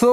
so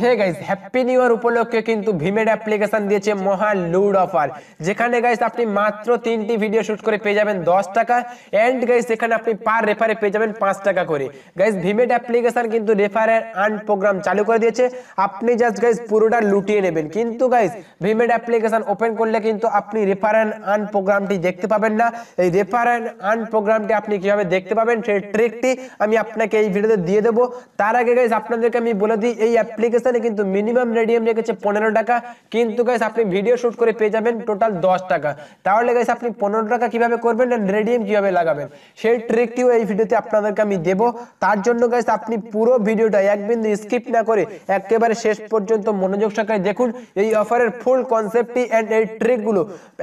hey guys happy new year উপলক্ষে কিন্তু ভিমের application দিয়েছে মহা লুড অফার যেখানে গাইস আপনি মাত্র তিনটি ভিডিও শুট করে পেয়ে যাবেন দশ টাকা অ্যান্ড গাইস এখানে আপনি পার রেফারে পেয়ে যাবেন পাঁচ টাকা করে গাইস ভিমের অ্যাপ্লিকেশন কিন্তু রেফারের আন প্রোগ্রাম চালু করে দিয়েছে আপনি জাস্ট গাইস পুরোটা লুটিয়ে নেবেন কিন্তু গাইস ভিমের অ্যাপ্লিকেশন ওপেন করলে কিন্তু আপনি রেফার অ্যান্ড আন প্রোগ্রামটি দেখতে পাবেন না এই রেফার অ্যান্ড আন প্রোগ্রামটি আপনি কিভাবে দেখতে পাবেন সেই ট্রিকটি আমি আপনাকে এই ভিডিওতে দিয়ে দেবো তার আগে গাইস আপনাদেরকে আমি বলে দিই এই অ্যাপ্লিকেশনে কিন্তু মিনিমাম রেডিয়াম রেখেছে পনেরো টাকা কিন্তু গাইস আপনি ভিডিও শ্যুট করে পেয়ে যাবেন টোটাল দশ টাকা তাহলে গাইস আপনি পনেরো টাকা কিভাবে করবেন অ্যান্ড রেডিয়াম কীভাবে লাগাবেন সেই ট্রিকটিও এই ভিডিওতে আপনাদেরকে আমি দেব তার জন্য গাইস আপনি পুরো ভিডিওটা এক বিন্দু স্কিপ না করে একেবারে শেষ পর্যন্ত মনোযোগ সহকারে দেখুন এই অফারের ফুল কনসেপ্টটি অ্যান্ড এই ট্রিকগুলো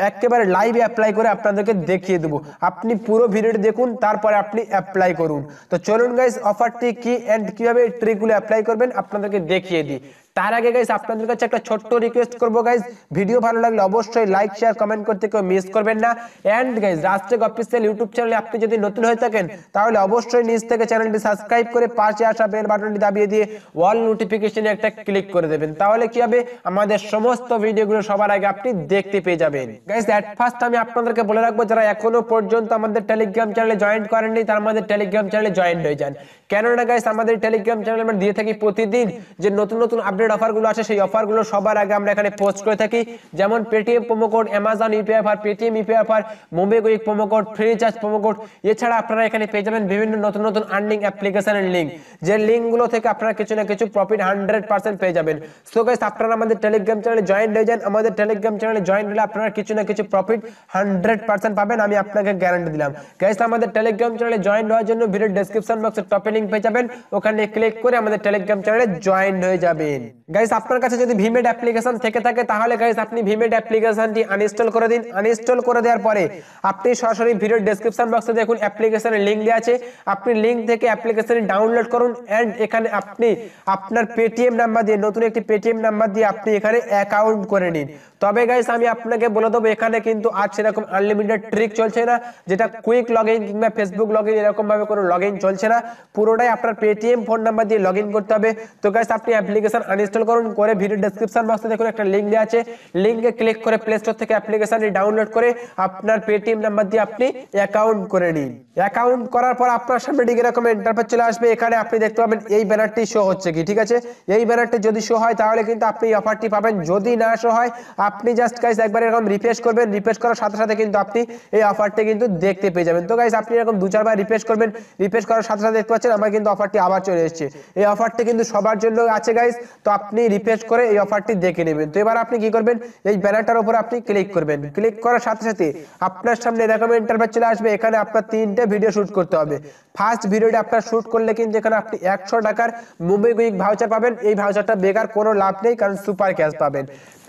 একেবারে লাইভে অ্যাপ্লাই করে আপনাদেরকে দেখিয়ে দেবো আপনি পুরো ভিডিওটি দেখুন তারপরে আপনি অ্যাপ্লাই করুন তো চলুন গাইস অফারটি কি অ্যান্ড কীভাবে এই ট্রিকগুলো অ্যাপ্লাই করবেন আপনাদেরকে करके देखिए दी তার আগে গাইজ আপনাদের কাছে একটা ছোট্ট রিকোয়েস্ট করবো গাইজ ভিডিও ভালো লাগলে অবশ্যই লাইক শেয়ার কমেন্ট করতে কেউ মিস করবেন না অ্যান্ড গাইজ রাষ্ট্রিক অফিসিয়াল ইউটিউব চ্যানেলে আপনি যদি নতুন হয়ে থাকেন তাহলে অবশ্যই নিজ থেকে চ্যানেলটি সাবস্ক্রাইব করে পাশে আসা বেল বাটনটি দাবিয়ে দিয়ে অল নোটিফিকেশনে একটা ক্লিক করে দেবেন তাহলে কি হবে আমাদের সমস্ত ভিডিওগুলো সবার আগে আপনি দেখতে পেয়ে যাবেন গাইজ অ্যাট ফার্স্ট আমি আপনাদেরকে বলে রাখবো যারা এখনো পর্যন্ত আমাদের টেলিগ্রাম চ্যানেলে জয়েন করেননি তার আমাদের টেলিগ্রাম চ্যানেলে জয়েন হয়ে যান কেননা গাইজ আমাদের টেলিগ্রাম চ্যানেলে আমরা দিয়ে থাকি প্রতিদিন যে নতুন নতুন আপডেট আপডেট অফারগুলো আছে সেই অফারগুলো সবার আগে আমরা এখানে পোস্ট করে থাকি যেমন Paytm promo code Amazon UPI offer Paytm UPI offer Mumbai quick promo code free promo code এছাড়া আপনারা এখানে পেয়ে যাবেন বিভিন্ন নতুন নতুন আর্নিং অ্যাপ্লিকেশনের লিঙ্ক যে লিঙ্কগুলো থেকে আপনারা কিছু না কিছু প্রফিট হান্ড্রেড পার্সেন্ট পেয়ে যাবেন সো গাইস আপনারা আমাদের টেলিগ্রাম চ্যানেলে জয়েন হয়ে যান আমাদের টেলিগ্রাম চ্যানেলে জয়েন হলে আপনারা কিছু না কিছু প্রফিট হান্ড্রেড পার্সেন্ট পাবেন আমি আপনাকে গ্যারান্টি দিলাম গাইস আমাদের টেলিগ্রাম চ্যানেলে জয়েন হওয়ার জন্য ভিডিও ডেসক্রিপশন বক্সে টপে লিঙ্ক পেয়ে যাবেন ওখানে ক্লিক করে আমাদের টেলিগ্রাম চ্যানেলে জয়েন হয়ে যাবেন গাইজ আপনার কাছে যদি ভিমেড অ্যাপ্লিকেশন থেকে থাকে তাহলে গাইজ আপনি ভিমেড অ্যাপ্লিকেশনটি আনইনস্টল করে দিন আনইনস্টল করে দেওয়ার পরে আপনি সরাসরি ভিডিওর ডেসক্রিপশন বক্সে দেখুন অ্যাপ্লিকেশনের লিঙ্ক দেওয়া আছে আপনি লিঙ্ক থেকে অ্যাপ্লিকেশন ডাউনলোড করুন অ্যান্ড এখানে আপনি আপনার পেটিএম নাম্বার দিয়ে নতুন একটি পেটিএম নাম্বার দিয়ে আপনি এখানে অ্যাকাউন্ট করে নিন তবে গাইস আমি আপনাকে বলে দেবো এখানে কিন্তু আর সেরকম আনলিমিটেড ট্রিক চলছে না যেটা কুইক লগ ইন কিংবা ফেসবুক লগ ইন ভাবে কোনো লগ ইন চলছে না পুরোটাই আপনার পেটিএম ফোন নাম্বার দিয়ে লগ ইন করতে হবে তো গাইস আপনি অ্যাপ্লিকেশন আনইনস্টল করুন করে ভিডিও ডেসক্রিপশন বক্সে দেখুন একটা লিঙ্ক দেওয়া আছে লিঙ্কে ক্লিক করে প্লে স্টোর থেকে অ্যাপ্লিকেশনটি ডাউনলোড করে আপনার পেটিএম নাম্বার দিয়ে আপনি অ্যাকাউন্ট করে নিন অ্যাকাউন্ট করার পর আপনার সামনে ঠিক এরকম ইন্টারফেস চলে আসবে এখানে আপনি দেখতে পাবেন এই ব্যানারটি শো হচ্ছে কি ঠিক আছে এই ব্যানারটি যদি শো হয় তাহলে কিন্তু আপনি অফারটি পাবেন যদি না শো হয় আপনি জাস্ট গাইস একবার এরকম রিফ্রেশ করবেন রিফ্রেশ করার সাথে সাথে কিন্তু আপনি এই অফারটি কিন্তু দেখতে পেয়ে যাবেন তো গাইস আপনি এরকম দু চারবার রিফ্রেশ করবেন রিফ্রেশ করার সাথে সাথে দেখতে পাচ্ছেন আমার কিন্তু অফারটি আবার চলে এসেছে এই অফারটি কিন্তু সবার জন্য আছে গাইস তো আপনি রিফ্রেশ করে এই অফারটি দেখে নেবেন তো এবার আপনি কি করবেন এই ব্যানারটার উপর আপনি ক্লিক করবেন ক্লিক করার সাথে সাথে আপনার সামনে এরকম ইন্টারভেট চলে আসবে এখানে আপনার তিনটে ভিডিও শুট করতে হবে ফার্স্ট ভিডিওটা আপনার শ্যুট করলে কিন্তু এখানে আপনি একশো টাকার মোবিকুইক কুইক ভাউচার পাবেন এই ভাউচারটা বেকার কোনো লাভ নেই কারণ সুপার ক্যাশ পাবেন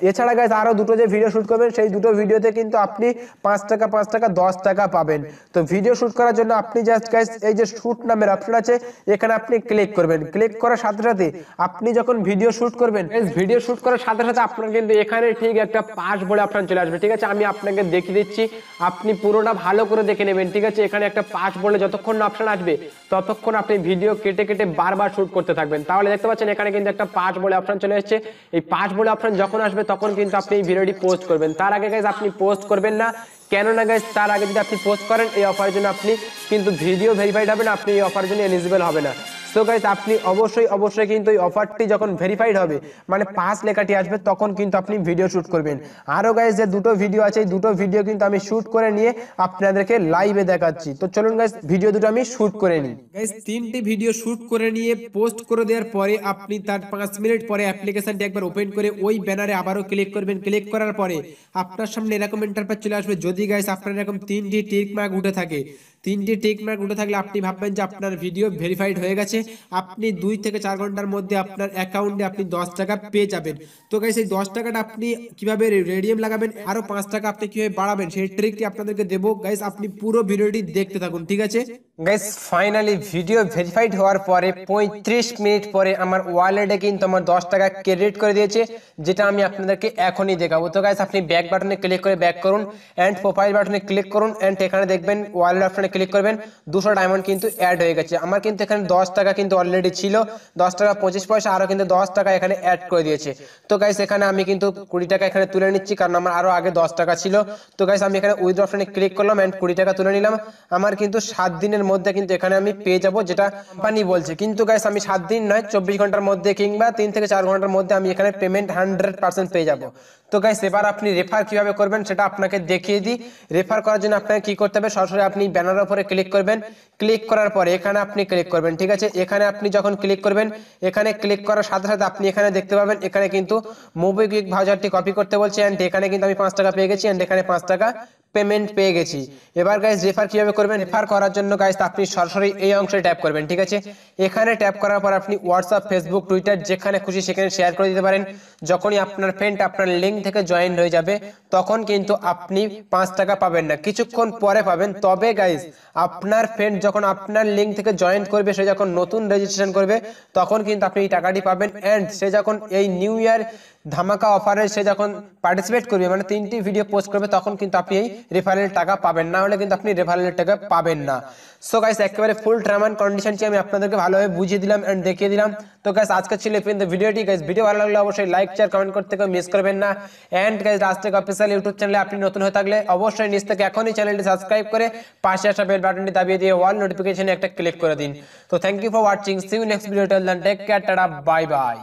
এছাড়া গাছ আরও দুটো যে ভিডিও শ্যুট করবেন সেই দুটো ভিডিওতে কিন্তু আপনি পাঁচ টাকা পাঁচ টাকা দশ টাকা পাবেন তো ভিডিও শ্যুট করার জন্য আপনি জাস্ট গাইজ এই যে শ্যুট নামের অপশন আছে এখানে আপনি ক্লিক করবেন ক্লিক করার সাথে সাথে আপনি যখন ভিডিও শ্যুট করবেন ভিডিও শ্যুট করার সাথে সাথে আপনার কিন্তু এখানে ঠিক একটা পাস বলে আপনার চলে আসবে ঠিক আছে আমি আপনাকে দেখিয়ে দিচ্ছি আপনি পুরোটা ভালো করে দেখে নেবেন ঠিক আছে এখানে একটা পাস বলে যতক্ষণ অপশন আসবে ততক্ষণ আপনি ভিডিও কেটে কেটে বারবার শ্যুট করতে থাকবেন তাহলে দেখতে পাচ্ছেন এখানে কিন্তু একটা পাঁচ বলে অপশান চলে এসছে এই পাঁচ বলে অপশান যখন আসবে তখন কিন্তু আপনি এই ভিডিওটি পোস্ট করবেন তার আগে গাইজ আপনি পোস্ট করবেন না কেননা গাইজ তার আগে যদি আপনি পোস্ট করেন এই অফারের জন্য আপনি কিন্তু ভিডিও ভেরিফাইড হবে না আপনি এই অফারের জন্য এলিজিবল হবে না সো গাইজ আপনি অবশ্যই অবশ্যই কিন্তু এই অফারটি যখন ভেরিফাইড হবে মানে পাঁচ লেখাটি আসবে তখন কিন্তু আপনি ভিডিও শ্যুট করবেন আরও গাইজ যে দুটো ভিডিও আছে এই দুটো ভিডিও কিন্তু আমি শ্যুট করে নিয়ে আপনাদেরকে লাইভে দেখাচ্ছি তো চলুন গাইজ ভিডিও দুটো আমি শ্যুট করে নিই গাইজ তিনটি ভিডিও শ্যুট করে নিয়ে পোস্ট করে দেওয়ার পরে আপনি তার পাঁচ মিনিট পরে অ্যাপ্লিকেশানটি একবার ওপেন করে ওই ব্যানারে আবারও ক্লিক করবেন ক্লিক করার পরে আপনার সামনে এরকম ইন্টারপ্রাইজ চলে আসবে যদি গাইজ আপনার এরকম তিনটি টিক মার্ক উঠে থাকে তিনটি টেক উঠে থাকলে আপনি ভাববেন যে আপনার ভিডিও ভেরিফাইড হয়ে গেছে আপনি দুই থেকে চার ঘন্টার মধ্যে আপনার অ্যাকাউন্টে আপনি দশ টাকা পেয়ে যাবেন তো গাই সেই দশ টাকাটা আপনি কীভাবে রেডিয়াম লাগাবেন আরও পাঁচ টাকা আপনি কীভাবে বাড়াবেন সেই ট্রিকটি আপনাদেরকে দেবো গাইস আপনি পুরো ভিডিওটি দেখতে থাকুন ঠিক আছে গাইস ফাইনালি ভিডিও ভেরিফাইড হওয়ার পরে পঁয়ত্রিশ মিনিট পরে আমার ওয়ালেটে কিন্তু আমার দশ টাকা ক্রেডিট করে দিয়েছে যেটা আমি আপনাদেরকে এখনই দেখাবো তো গাইস আপনি ব্যাক বাটনে ক্লিক করে ব্যাক করুন অ্যান্ড প্রোফাইল বাটনে ক্লিক করুন অ্যান্ড এখানে দেখবেন ওয়ালেট অপশানে ক্লিক করবেন দুশো ডায়মন্ড কিন্তু অ্যাড হয়ে গেছে আমার কিন্তু এখানে দশ টাকা কিন্তু অলরেডি ছিল দশ টাকা পঁচিশ পয়সা আরও কিন্তু দশ টাকা এখানে অ্যাড করে দিয়েছে তো গাইস এখানে আমি কিন্তু কুড়ি টাকা এখানে তুলে নিচ্ছি কারণ আমার আরও আগে দশ টাকা ছিল তো গাইস আমি এখানে উইথ অপশানে ক্লিক করলাম অ্যান্ড কুড়ি টাকা তুলে নিলাম আমার কিন্তু সাত দিনের দিনের মধ্যে কিন্তু এখানে আমি পেয়ে যাব যেটা কোম্পানি বলছে কিন্তু গাইস আমি সাত দিন নয় চব্বিশ ঘন্টার মধ্যে কিংবা তিন থেকে চার ঘন্টার মধ্যে আমি এখানে পেমেন্ট হান্ড্রেড পার্সেন্ট পেয়ে যাব তো গাইস এবার আপনি রেফার কিভাবে করবেন সেটা আপনাকে দেখিয়ে দিই রেফার করার জন্য আপনাকে কি করতে হবে সরাসরি আপনি ব্যানার উপরে ক্লিক করবেন ক্লিক করার পরে এখানে আপনি ক্লিক করবেন ঠিক আছে এখানে আপনি যখন ক্লিক করবেন এখানে ক্লিক করার সাথে সাথে আপনি এখানে দেখতে পাবেন এখানে কিন্তু মোবিকুইক ভাউচারটি কপি করতে বলছে অ্যান্ড এখানে কিন্তু আমি পাঁচ টাকা পেয়ে গেছি অ্যান্ড এখানে পাঁচ টাকা পেমেন্ট পেয়ে গেছি এবার গাইজ রেফার কীভাবে করবেন রেফার করার জন্য গাইজ আপনি সরাসরি এই অংশে ট্যাপ করবেন ঠিক আছে এখানে ট্যাপ করার পর আপনি হোয়াটসঅ্যাপ ফেসবুক টুইটার যেখানে খুশি সেখানে শেয়ার করে দিতে পারেন যখনই আপনার ফ্রেন্ড আপনার লিঙ্ক থেকে জয়েন হয়ে যাবে তখন কিন্তু আপনি পাঁচ টাকা পাবেন না কিছুক্ষণ পরে পাবেন তবে গাইজ আপনার ফ্রেন্ড যখন আপনার লিঙ্ক থেকে জয়েন করবে সে যখন নতুন রেজিস্ট্রেশন করবে তখন কিন্তু আপনি এই টাকাটি পাবেন অ্যান্ড সে যখন এই নিউ ইয়ার ধামাকা অফারে সে যখন পার্টিসিপেট করবে মানে তিনটি ভিডিও পোস্ট করবে তখন কিন্তু আপনি এই রেফারেল টাকা পাবেন না হলে কিন্তু আপনি রেফারেল টাকা পাবেন না সো গাইস একেবারে ফুল টার্ম অ্যান্ড কন্ডিশনটি আমি আপনাদেরকে ভালোভাবে বুঝিয়ে দিলাম অ্যান্ড দেখিয়ে দিলাম তো গাইস আজকে ছিল এই ভিডিওটি গাইস ভিডিও ভালো লাগলে অবশ্যই লাইক শেয়ার কমেন্ট করতে কেউ মিস করবেন না and guys Rajtech official YouTube চ্যানেলে আপনি নতুন হয়ে থাকলে অবশ্যই নিজ থেকে এখনই চ্যানেলটি সাবস্ক্রাইব করে পাশে আসা বেল বাটনটি দাবিয়ে দিয়ে অল নোটিফিকেশনে একটা ক্লিক করে দিন তো thank you for watching see you next video till then take care tata bye by